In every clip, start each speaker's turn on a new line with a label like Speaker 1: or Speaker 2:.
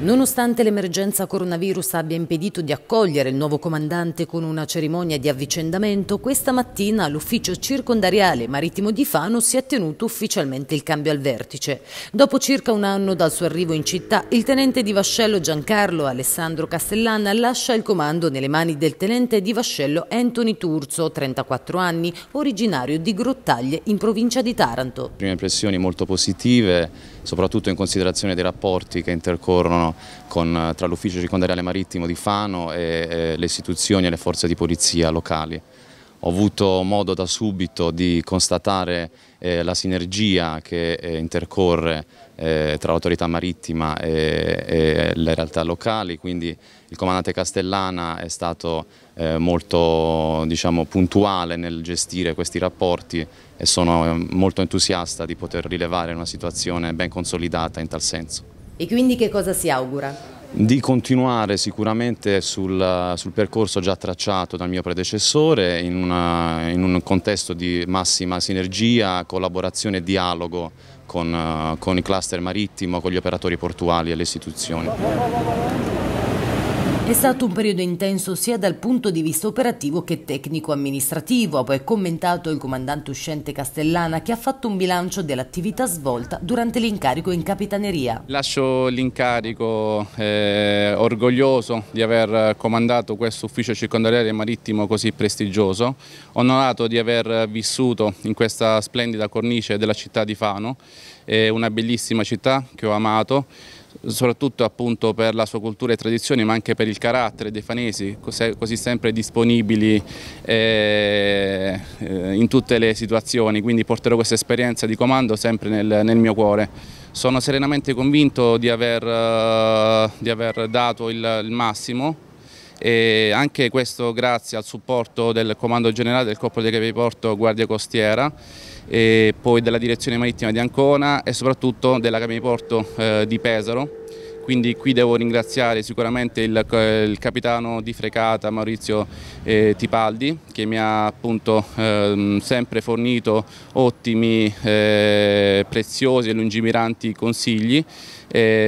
Speaker 1: Nonostante l'emergenza coronavirus abbia impedito di accogliere il nuovo comandante con una cerimonia di avvicendamento, questa mattina all'ufficio circondariale marittimo di Fano si è tenuto ufficialmente il cambio al vertice. Dopo circa un anno dal suo arrivo in città, il tenente di vascello Giancarlo Alessandro Castellana lascia il comando nelle mani del tenente di vascello Anthony Turzo, 34 anni, originario di Grottaglie in provincia di Taranto. Le
Speaker 2: Prime impressioni molto positive soprattutto in considerazione dei rapporti che intercorrono con, tra l'ufficio circondariale marittimo di Fano e, e eh, le istituzioni e le forze di polizia locali. Ho avuto modo da subito di constatare eh, la sinergia che eh, intercorre eh, tra l'autorità marittima e, e, le realtà locali, quindi il comandante Castellana è stato eh, molto diciamo, puntuale nel gestire questi rapporti e sono eh, molto entusiasta di poter rilevare una situazione ben consolidata in tal senso.
Speaker 1: E quindi che cosa si augura?
Speaker 2: di continuare sicuramente sul, sul, percorso già tracciato dal mio predecessore in, una, in un contesto di massima sinergia, collaborazione e dialogo con, eh, con il cluster marittimo, con gli operatori portuali e le istituzioni.
Speaker 1: È stato un periodo intenso sia dal punto di vista operativo che tecnico-amministrativo, ha poi commentato il comandante uscente Castellana che ha fatto un bilancio dell'attività svolta durante l'incarico in Capitaneria.
Speaker 3: Lascio l'incarico eh, orgoglioso di aver comandato questo ufficio circondariale marittimo così prestigioso, onorato di aver vissuto in questa splendida cornice della città di Fano, eh, una bellissima città che ho amato, soprattutto appunto per la sua cultura e tradizioni ma anche per il carattere dei fanesi, così sempre disponibili eh, eh, in tutte le situazioni, quindi porterò questa esperienza di comando sempre nel, mio cuore. Sono serenamente convinto di aver, eh, di aver dato il massimo e anche questo grazie al supporto del Comando Generale del Corpo dei Carabinieri Porto Guardia Costiera e poi della Direzione Marittima di Ancona e soprattutto della Carabinieri Porto eh, di Pesaro quindi qui devo ringraziare sicuramente il, eh, il capitano di frecata Maurizio eh, Tipaldi che mi ha appunto eh, sempre fornito ottimi, eh, preziosi e lungimiranti consigli,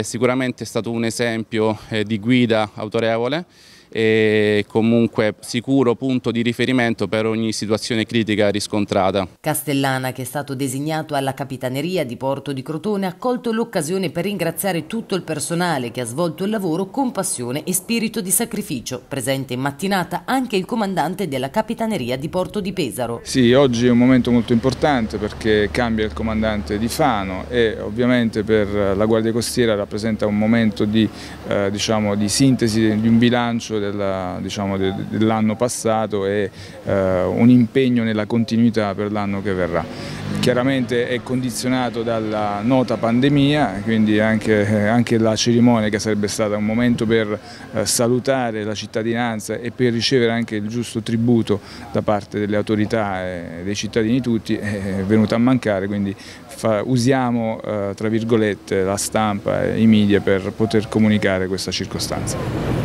Speaker 3: sicuramente è stato un esempio eh, di guida autorevole e comunque sicuro punto di riferimento per ogni situazione critica riscontrata.
Speaker 1: Castellana, che è stato designato alla Capitaneria di Porto di Crotone, ha colto l'occasione per ringraziare tutto il personale che ha svolto il lavoro con passione e spirito di sacrificio. Presente in mattinata anche il comandante della Capitaneria di Porto di Pesaro.
Speaker 4: Sì, oggi è un momento molto importante perché cambia il comandante di Fano e ovviamente per la Guardia Costiera rappresenta un momento di, eh, diciamo, di sintesi, di un bilancio Diciamo, dell'anno diciamo, dell passato e eh, un impegno nella continuità per l'anno che verrà. Chiaramente è condizionato dalla nota pandemia, quindi anche, eh, anche la cerimonia che sarebbe stata un momento per eh, salutare la cittadinanza e per ricevere anche il giusto tributo da parte delle autorità e eh, dei cittadini tutti eh, è venuta a mancare, quindi fa, usiamo eh, tra virgolette la stampa e i media per poter comunicare questa circostanza.